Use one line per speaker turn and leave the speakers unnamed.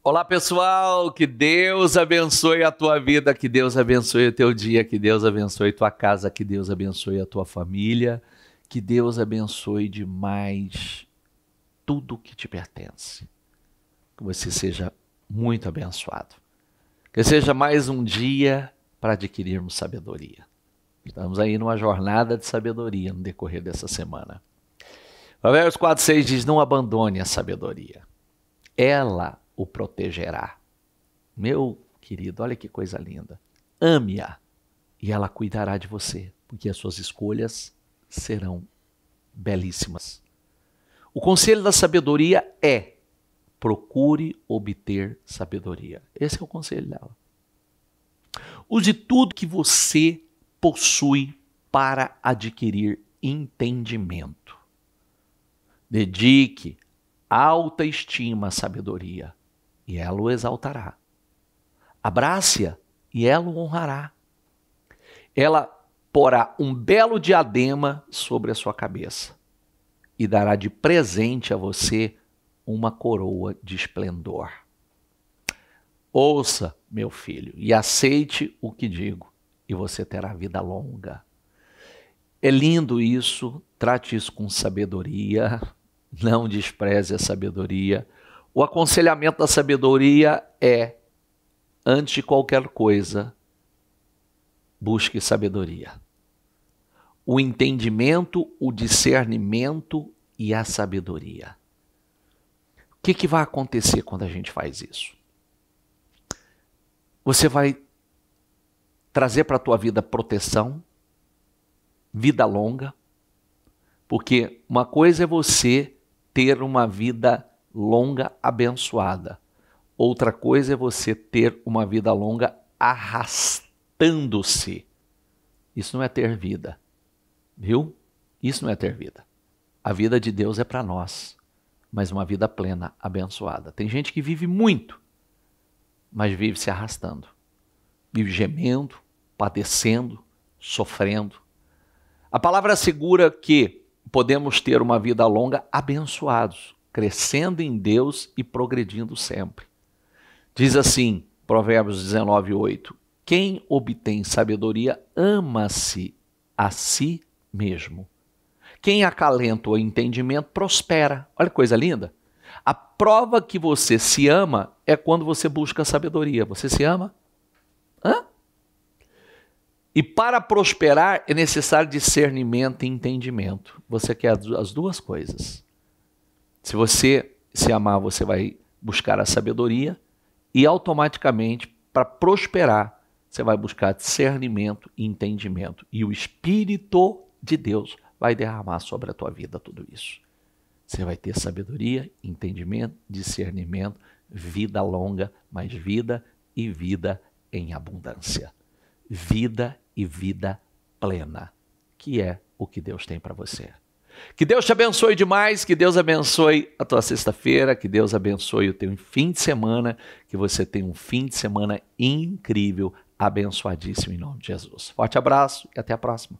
Olá, pessoal, que Deus abençoe a tua vida, que Deus abençoe o teu dia, que Deus abençoe tua casa, que Deus abençoe a tua família, que Deus abençoe demais tudo que te pertence. Que você seja muito abençoado. Que seja mais um dia para adquirirmos sabedoria. Estamos aí numa jornada de sabedoria no decorrer dessa semana. Provérbios 4,6 diz: Não abandone a sabedoria. Ela o protegerá. Meu querido, olha que coisa linda. Ame-a e ela cuidará de você, porque as suas escolhas serão belíssimas. O conselho da sabedoria é: procure obter sabedoria. Esse é o conselho dela. Use tudo que você possui para adquirir entendimento. Dedique alta estima à sabedoria e ela o exaltará. Abrace-a e ela o honrará. Ela porá um belo diadema sobre a sua cabeça e dará de presente a você uma coroa de esplendor. Ouça, meu filho, e aceite o que digo, e você terá vida longa. É lindo isso, trate isso com sabedoria, não despreze a sabedoria, o aconselhamento da sabedoria é: antes de qualquer coisa, busque sabedoria. O entendimento, o discernimento e a sabedoria. O que, que vai acontecer quando a gente faz isso? Você vai trazer para a tua vida proteção, vida longa, porque uma coisa é você ter uma vida longa abençoada. Outra coisa é você ter uma vida longa arrastando-se. Isso não é ter vida. Viu? Isso não é ter vida. A vida de Deus é para nós, mas uma vida plena, abençoada. Tem gente que vive muito, mas vive se arrastando. Vive gemendo, padecendo, sofrendo. A palavra segura que podemos ter uma vida longa abençoados, crescendo em Deus e progredindo sempre. Diz assim, Provérbios 19, 8: Quem obtém sabedoria ama-se a si mesmo. Quem acalenta o entendimento prospera. Olha que coisa linda. A prova que você se ama é quando você busca sabedoria. Você se ama? Hã? E para prosperar é necessário discernimento e entendimento. Você quer as duas coisas. Se você se amar, você vai buscar a sabedoria e automaticamente, para prosperar, você vai buscar discernimento e entendimento. E o Espírito de Deus vai derramar sobre a tua vida tudo isso. Você vai ter sabedoria, entendimento, discernimento, vida longa, mas vida e vida em abundância. Vida e vida plena, que é o que Deus tem para você. Que Deus te abençoe demais, que Deus abençoe a tua sexta-feira, que Deus abençoe o teu fim de semana, que você tenha um fim de semana incrível, abençoadíssimo em nome de Jesus. Forte abraço e até a próxima.